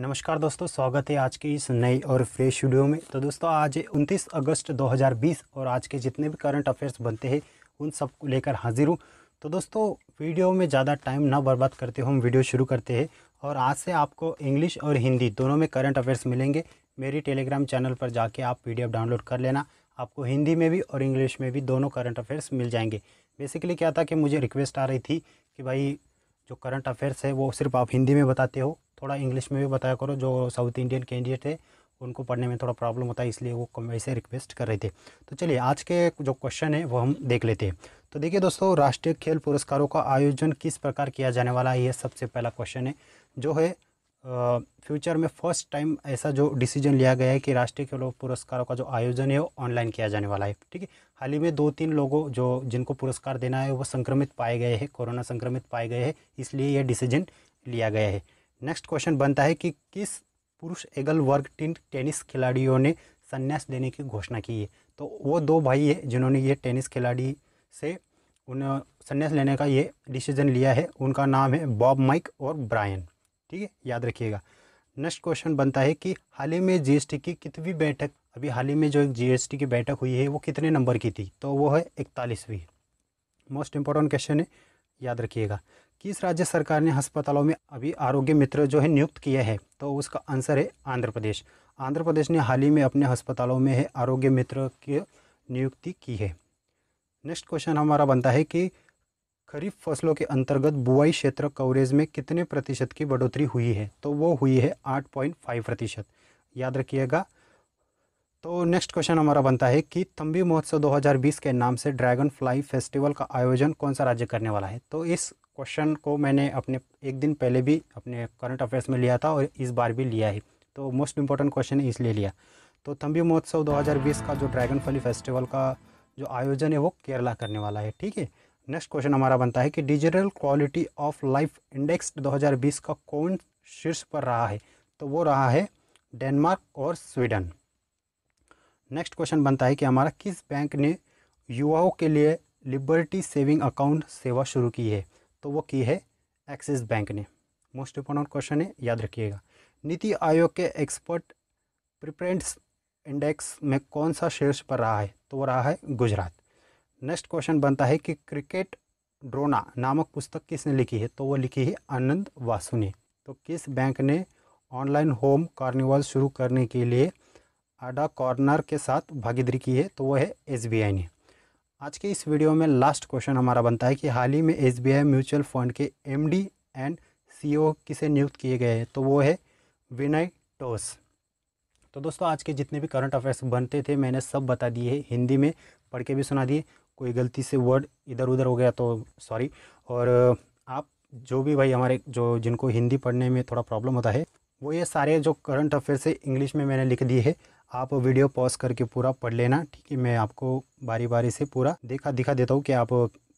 नमस्कार दोस्तों स्वागत है आज की इस नई और फ्रेश वीडियो में तो दोस्तों आज 29 अगस्त 2020 और आज के जितने भी करंट अफेयर्स बनते हैं उन सब को लेकर हाजिर हूँ तो दोस्तों वीडियो में ज़्यादा टाइम ना बर्बाद करते हुए हम वीडियो शुरू करते हैं और आज से आपको इंग्लिश और हिंदी दोनों में करंट अफेयर्स मिलेंगे मेरी टेलीग्राम चैनल पर जाके आप पी डाउनलोड कर लेना आपको हिंदी में भी और इंग्लिश में भी दोनों करंट अफेयर्स मिल जाएंगे बेसिकली क्या था कि मुझे रिक्वेस्ट आ रही थी कि भाई जो करंट अफेयर्स है वो सिर्फ आप हिंदी में बताते हो थोड़ा इंग्लिश में भी बताया करो जो साउथ इंडियन कैंडिडेट है उनको पढ़ने में थोड़ा प्रॉब्लम होता है इसलिए वो वैसे रिक्वेस्ट कर रहे थे तो चलिए आज के जो क्वेश्चन है वो हम देख लेते हैं तो देखिए दोस्तों राष्ट्रीय खेल पुरस्कारों का आयोजन किस प्रकार किया जाने वाला है ये सबसे पहला क्वेश्चन है जो है फ्यूचर में फर्स्ट टाइम ऐसा जो डिसीजन लिया गया है कि राष्ट्रीय खेल पुरस्कारों का जो आयोजन है वो ऑनलाइन किया जाने वाला है ठीक है हाल ही में दो तीन लोगों जो जिनको पुरस्कार देना है वो संक्रमित पाए गए हैं कोरोना संक्रमित पाए गए हैं इसलिए यह डिसीजन लिया गया है नेक्स्ट क्वेश्चन बनता है कि किस पुरुष एगल वर्ग टीम टेनिस खिलाड़ियों ने संन्यास देने की घोषणा की है तो वो दो भाई है जिन्होंने ये टेनिस खिलाड़ी से उन संन्यास लेने का ये डिसीजन लिया है उनका नाम है बॉब माइक और ब्रायन ठीक है याद रखिएगा नेक्स्ट क्वेश्चन बनता है कि हाल ही में जीएसटी की कितनी बैठक अभी हाल ही में जो जीएसटी की बैठक हुई है वो कितने नंबर की थी तो वो है इकतालीसवीं मोस्ट इंपॉर्टेंट क्वेश्चन है याद रखिएगा किस राज्य सरकार ने अस्पतालों में अभी आरोग्य मित्र जो है नियुक्त किए हैं तो उसका आंसर है आंध्र प्रदेश आंध्र प्रदेश ने हाल ही में अपने अस्पतालों में है आरोग्य मित्र की नियुक्ति की है नेक्स्ट क्वेश्चन हमारा बनता है कि खरीफ फसलों के अंतर्गत बुआई क्षेत्र कवरेज में कितने प्रतिशत की बढ़ोतरी हुई है तो वो हुई है आठ पॉइंट फाइव प्रतिशत याद रखिएगा तो नेक्स्ट क्वेश्चन हमारा बनता है कि तंबी महोत्सव 2020 के नाम से ड्रैगन फ्लाई फेस्टिवल का आयोजन कौन सा राज्य करने वाला है तो इस क्वेश्चन को मैंने अपने एक दिन पहले भी अपने करंट अफेयर्स में लिया था और इस बार भी लिया ही तो मोस्ट इंपॉर्टेंट क्वेश्चन इसलिए लिया तो थम्बी महोत्सव 2020 का जो ड्रैगन फली फेस्टिवल का जो आयोजन है वो केरला करने वाला है ठीक है नेक्स्ट क्वेश्चन हमारा बनता है कि digital quality of life index दो का कौन शीर्ष पर रहा है तो वो रहा है डेनमार्क और स्वीडन नेक्स्ट क्वेश्चन बनता है कि हमारा किस बैंक ने युवाओं के लिए लिबर्टी सेविंग अकाउंट सेवा शुरू की है तो वो की है एक्सिस बैंक ने मोस्ट इम्पोर्टेंट क्वेश्चन है याद रखिएगा नीति आयोग के एक्सपर्ट प्रिफ्रेंस इंडेक्स में कौन सा शीर्ष पर रहा है तो वो रहा है गुजरात नेक्स्ट क्वेश्चन बनता है कि क्रिकेट ड्रोना नामक पुस्तक किसने लिखी है तो वो लिखी है आनंद वासु ने तो किस बैंक ने ऑनलाइन होम कार्निवल शुरू करने के लिए आडा कॉर्नर के साथ भागीदारी की है तो वो है एस ने आज के इस वीडियो में लास्ट क्वेश्चन हमारा बनता है कि हाल ही में एस म्यूचुअल फंड के एम एंड सी किसे नियुक्त किए गए हैं तो वो है विनय टोस तो दोस्तों आज के जितने भी करंट अफेयर्स बनते थे मैंने सब बता दिए हैं हिंदी में पढ़ के भी सुना दिए कोई गलती से वर्ड इधर उधर हो गया तो सॉरी और आप जो भी भाई हमारे जो जिनको हिंदी पढ़ने में थोड़ा प्रॉब्लम होता है वो ये सारे जो करंट अफेयर्स है इंग्लिश में मैंने लिख दिए है आप वीडियो पॉज करके पूरा पढ़ लेना ठीक है मैं आपको बारी बारी से पूरा देखा दिखा देता हूँ कि आप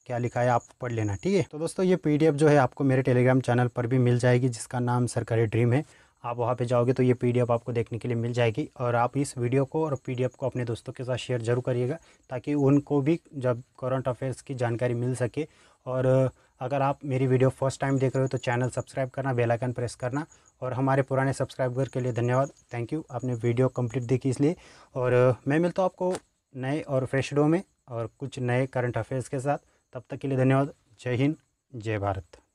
क्या लिखा है आप पढ़ लेना ठीक है तो दोस्तों ये पीडीएफ जो है आपको मेरे टेलीग्राम चैनल पर भी मिल जाएगी जिसका नाम सरकारी ड्रीम है आप वहाँ पे जाओगे तो ये पीडीएफ आपको देखने के लिए मिल जाएगी और आप इस वीडियो को और पीडीएफ को अपने दोस्तों के साथ शेयर जरूर करिएगा ताकि उनको भी जब करंट अफेयर्स की जानकारी मिल सके और अगर आप मेरी वीडियो फर्स्ट टाइम देख रहे हो तो चैनल सब्सक्राइब करना बेल आइकन प्रेस करना और हमारे पुराने सब्सक्राइबर के लिए धन्यवाद थैंक यू आपने वीडियो कंप्लीट देखी इसलिए और मैं मिलता हूँ आपको नए और फ्रेश डो में और कुछ नए करंट अफेयर्स के साथ तब तक के लिए धन्यवाद जय हिंद जय भारत